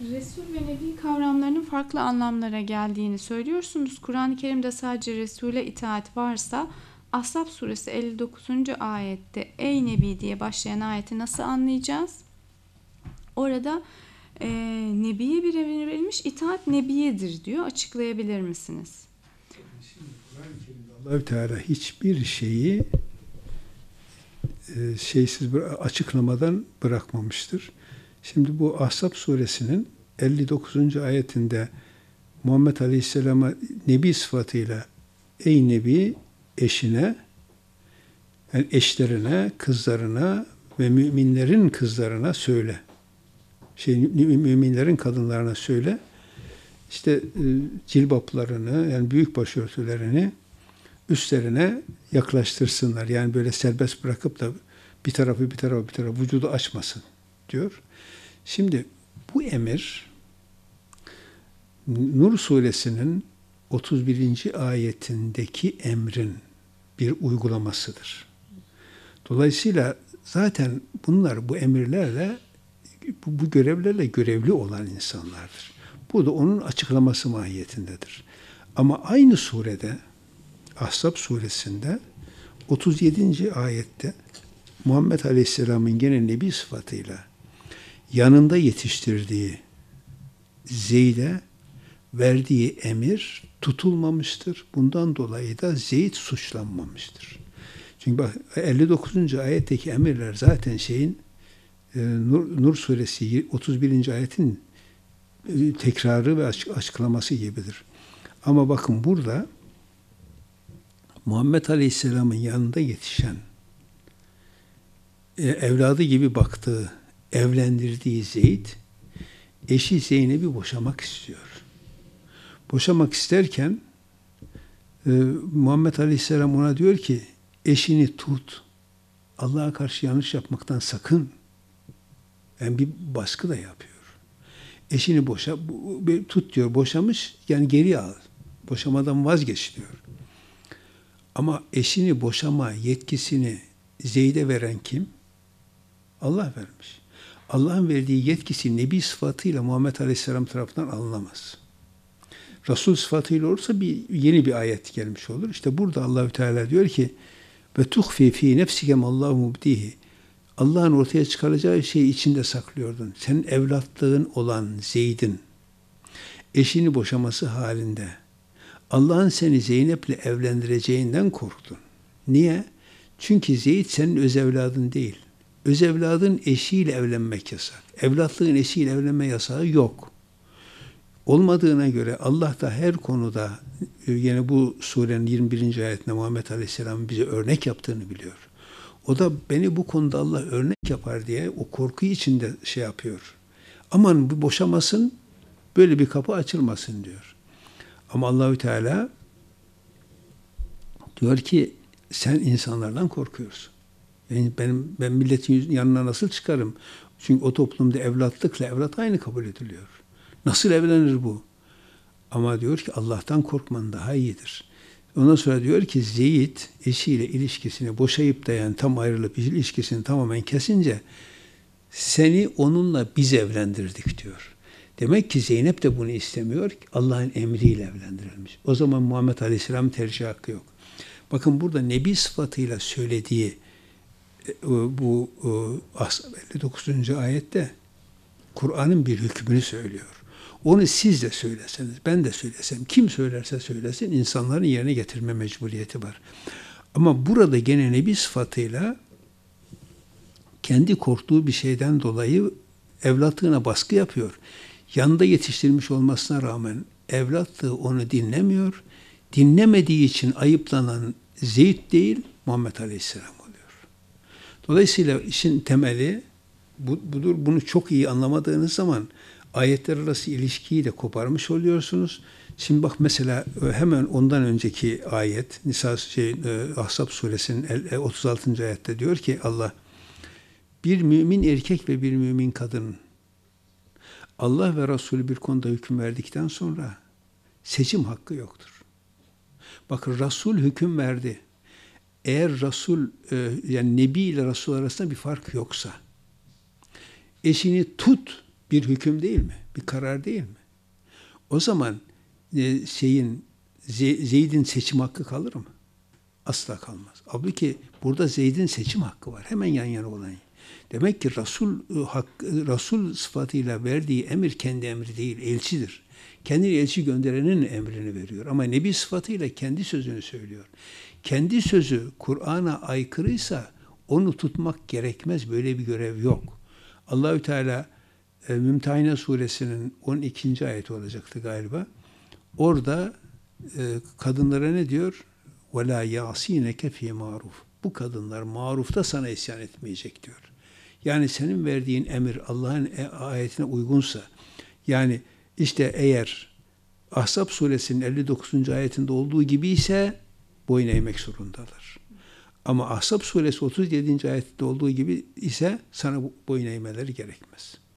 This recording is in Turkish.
Resul ve Nebi kavramlarının farklı anlamlara geldiğini söylüyorsunuz. Kur'an-ı Kerim'de sadece Resul'e itaat varsa Ashab suresi 59. ayette Ey Nebi diye başlayan ayeti nasıl anlayacağız? Orada e, Nebi'ye bir emir verilmiş itaat Nebi'yedir diyor. Açıklayabilir misiniz? Kur'an-ı Teala hiçbir şeyi e, şeysiz bir açıklamadan bırakmamıştır. Şimdi bu Ahzab suresinin 59. ayetinde Muhammed Aleyhisselam'a Nebi sıfatıyla ey Nebi eşine yani eşlerine, kızlarına ve müminlerin kızlarına söyle. Şey, müminlerin kadınlarına söyle. İşte e, cilbaplarını yani büyük başörtülerini üstlerine yaklaştırsınlar. Yani böyle serbest bırakıp da bir tarafı bir tarafı bir tarafı vücudu açmasın diyor. Şimdi bu emir Nur suresinin 31. ayetindeki emrin bir uygulamasıdır. Dolayısıyla zaten bunlar bu emirlerle bu, bu görevlerle görevli olan insanlardır. Bu da onun açıklaması mahiyetindedir. Ama aynı surede Ahzab suresinde 37. ayette Muhammed Aleyhisselam'ın gene nebi sıfatıyla yanında yetiştirdiği Zeyd'e verdiği emir tutulmamıştır. Bundan dolayı da Zeyd suçlanmamıştır. Çünkü bak 59. ayetteki emirler zaten şeyin e, Nur, Nur suresi 31. ayetin e, tekrarı ve açıklaması gibidir. Ama bakın burada Muhammed Aleyhisselam'ın yanında yetişen, e, evladı gibi baktığı evlendirdiği Zeyd, eşi Zeynep'i boşamak istiyor. Boşamak isterken e, Muhammed Aleyhisselam ona diyor ki, eşini tut, Allah'a karşı yanlış yapmaktan sakın. Yani bir baskı da yapıyor. Eşini boşa, tut diyor, boşamış, yani geri al. Boşamadan vazgeç diyor. Ama eşini boşama yetkisini Zeyd'e veren kim? Allah vermiş. Allah'ın verdiği yetkisi Nebi sıfatıyla Muhammed Aleyhisselam tarafından alınamaz. Resul sıfatıyla olursa bir yeni bir ayet gelmiş olur. İşte burada Allahü Teala diyor ki ve tuhfi fi nefsike mallahu mubdihi. Allah'ın ortaya çıkaracağı şeyi içinde saklıyordun. Senin evlatlığın olan Zeyd'in eşini boşaması halinde Allah'ın seni Zeynep'le evlendireceğinden korktun. Niye? Çünkü Zeyd senin öz evladın değil öz evladın eşiyle evlenmek yasak. Evlatlığın eşiyle evlenme yasağı yok. Olmadığına göre Allah da her konuda e, yine bu surenin 21. ayetinde Muhammed Aleyhisselam bize örnek yaptığını biliyor. O da beni bu konuda Allah örnek yapar diye o korku içinde şey yapıyor. Aman bu boşamasın, böyle bir kapı açılmasın diyor. Ama Allahü Teala diyor ki sen insanlardan korkuyorsun. Yani benim, ben milletin yanına nasıl çıkarım? Çünkü o toplumda evlatlıkla evlat aynı kabul ediliyor. Nasıl evlenir bu? Ama diyor ki Allah'tan korkman daha iyidir. Ondan sonra diyor ki Zeyd eşiyle ilişkisini boşayıp da yani tam ayrılıp ilişkisini tamamen kesince seni onunla biz evlendirdik diyor. Demek ki Zeynep de bunu istemiyor. Allah'ın emriyle evlendirilmiş. O zaman Muhammed Aleyhisselam tercih hakkı yok. Bakın burada Nebi sıfatıyla söylediği e, e, bu e, Ashab 59. ayette Kur'an'ın bir hükmünü söylüyor. Onu siz de söyleseniz, ben de söylesem, kim söylerse söylesin insanların yerine getirme mecburiyeti var. Ama burada gene nebi sıfatıyla kendi korktuğu bir şeyden dolayı evlatlığına baskı yapıyor. Yanında yetiştirmiş olmasına rağmen evlatlığı onu dinlemiyor. Dinlemediği için ayıplanan Zeyd değil, Muhammed Aleyhisselam Dolayısıyla işin temeli bu, budur. Bunu çok iyi anlamadığınız zaman ayetler arası ilişkiyi de koparmış oluyorsunuz. Şimdi bak mesela e, hemen ondan önceki ayet Nisa şey, e, Ahzab suresinin 36. E, ayette diyor ki Allah bir mümin erkek ve bir mümin kadın Allah ve Resulü bir konuda hüküm verdikten sonra seçim hakkı yoktur. Bakın Resul hüküm verdi eğer Resul e, yani Nebi ile Resul arasında bir fark yoksa eşini tut bir hüküm değil mi? Bir karar değil mi? O zaman e, şeyin Zeyd'in seçim hakkı kalır mı? Asla kalmaz. Halbuki burada Zeyd'in seçim hakkı var. Hemen yan yana olan. Demek ki Resul, e, hak, e, Resul sıfatıyla verdiği emir kendi emri değil, elçidir. Kendini elçi gönderenin emrini veriyor. Ama Nebi sıfatıyla kendi sözünü söylüyor. Kendi sözü Kur'an'a aykırıysa onu tutmak gerekmez. Böyle bir görev yok. Allahü Teala e, Mümtehine suresinin 12. ayeti olacaktı galiba. Orada kadınlara ne diyor? وَلَا يَعْصِينَكَ ف۪ي maruf. Bu kadınlar marufta sana isyan etmeyecek diyor. Yani senin verdiğin emir Allah'ın e, ayetine uygunsa, yani işte eğer Ahzab suresinin 59. ayetinde olduğu gibi ise boyun eğmek zorundalar. Ama Ahzab suresi 37. ayetinde olduğu gibi ise sana boyun eğmeleri gerekmez.